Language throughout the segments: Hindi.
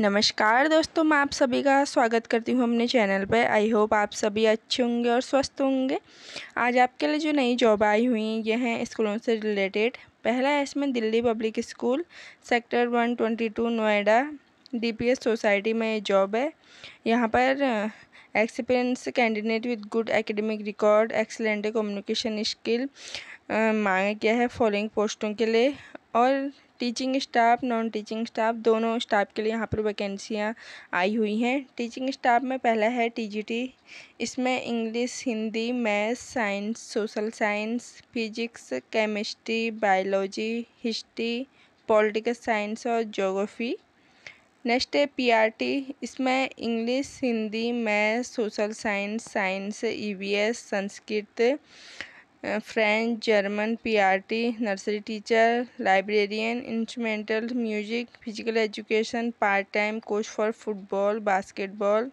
नमस्कार दोस्तों मैं आप सभी का स्वागत करती हूँ अपने चैनल पर आई होप आप सभी अच्छे होंगे और स्वस्थ होंगे आज आपके लिए जो नई जॉब आई हुई ये हैं स्कूलों से रिलेटेड पहला है इसमें Delhi public school sector 122 Noida DPS society में ये जॉब है यहाँ पर experience candidate with good academic record excellent communication skill मांगा गया है फॉलोइंग पोस्टों के लिए और teaching staff non teaching staff दोनों स्टाफ के लिए यहाँ पर वैकेंसियाँ आई हुई हैं टीचिंग स्टाफ में पहला है टीजीटी इसमें English Hindi math science social science physics chemistry biology history political science और जोग्राफी नेक्स्ट है पीआरटी इसमें English Hindi math social science science EVS Sanskrit French German PRT nursery teacher librarian instrumental music physical education part time coach for football basketball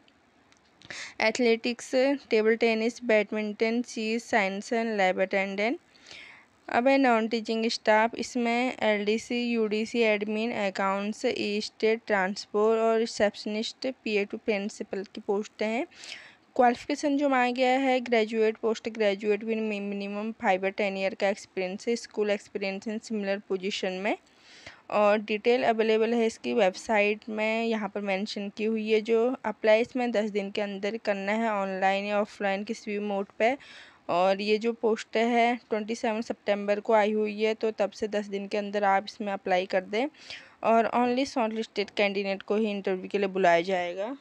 athletics table tennis badminton chess science and lab attendant अब है नॉन टीचिंग स्टाफ इसमें LDC UDC admin accounts estate transport और रिसेप्शनिस्ट पीए टू प्रिंसिपल की पोस्टें हैं क्वालिफिकेशन जो मांगा गया है graduate post graduate with minimum five या टेन ईयर का एक्सपीरियंस है school experience in similar position में और डिटेल अवेलेबल है इसकी वेबसाइट में यहाँ पर मेंशन की हुई है जो अप्लाई इसमें दस दिन के अंदर करना है ऑनलाइन या ऑफलाइन किसी भी मोड पे और ये जो पोस्ट है ट्वेंटी सेवन सितंबर को आई हुई है तो तब से दस दिन के अंदर आप इसमें अप्लाई कर दें और ओनली सॉन्ट लिस्टेड कैंडिडेट को ही इंटरव्यू के लिए बुलाया जाएगा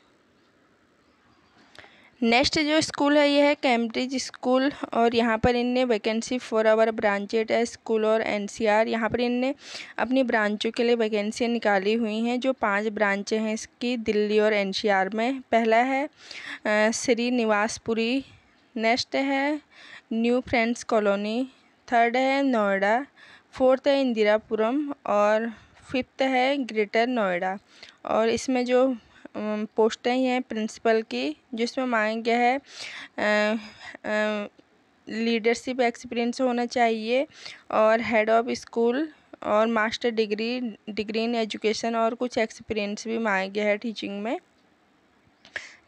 नेक्स्ट जो स्कूल है ये है कैम्ब्रिज स्कूल और यहाँ पर इनने वैकेंसी फॉर आवर ब्रांचेड है स्कूल और एनसीआर यहाँ पर इनने अपनी ब्रांचों के लिए वैकेंसी निकाली हुई हैं जो पांच ब्रांचें हैं इसकी दिल्ली और एनसीआर में पहला है श्रीनिवासपुरी नेक्स्ट है न्यू फ्रेंड्स कॉलोनी थर्ड है नोएडा फोर्थ है इंदिरापुरम और फिफ्थ है ग्रेटर नोएडा और इसमें जो पोस्टें हैं प्रिंसिपल की जिसमें मांगा गया है लीडरशिप एक्सपीरियंस होना चाहिए और हेड ऑफ स्कूल और master degree degree in education और कुछ एक्सपीरियंस भी मांगा गया है टीचिंग में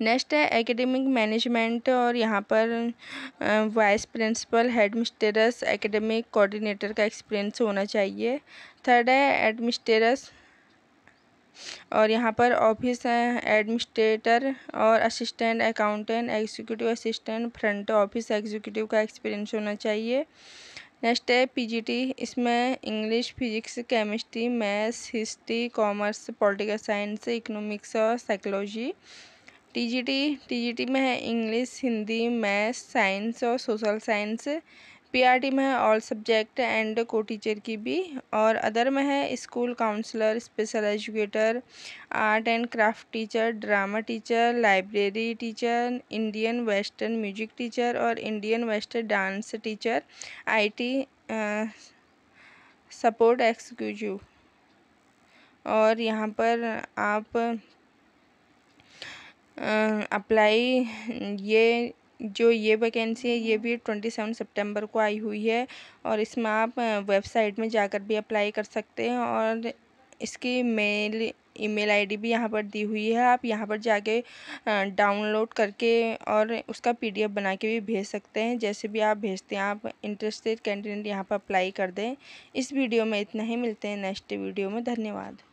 नेक्स्ट है एकेडमिक मैनेजमेंट और यहाँ पर vice principal head mistress academic coordinator का एक्सपीरियंस होना चाहिए थर्ड है एडमिस्टेरस और यहाँ पर ऑफिस है एडमिनिस्ट्रेटर और assistant accountant executive assistant front office executive का एक्सपीरियंस होना चाहिए नेक्स्ट है पीजीटी इसमें English physics chemistry maths history commerce political science economics और साइकोलॉजी टीजीटी टीजीटी में है इंग्लिश हिंदी मैथ्स साइंस और सोशल साइंस पीआरटी में है all subject and co teacher की भी और अदर में है school counsellor special educator art and craft teacher drama teacher library teacher Indian western music teacher और Indian western dance teacher IT support executive और यहाँ पर आप अप्लाई ये जो ये वैकेंसी है ये भी ट्वेंटी सेवन सेप्टेम्बर को आई हुई है और इसमें आप वेबसाइट में जाकर भी अप्लाई कर सकते हैं और इसकी मेल ईमेल आईडी भी यहाँ पर दी हुई है आप यहाँ पर जाके डाउनलोड करके और उसका पीडीएफ बना के भी भेज सकते हैं जैसे भी आप भेजते हैं आप इंटरेस्टेड कैंडिडेट यहाँ पर अप्लाई कर दें इस वीडियो में इतना ही मिलते हैं नेक्स्ट वीडियो में धन्यवाद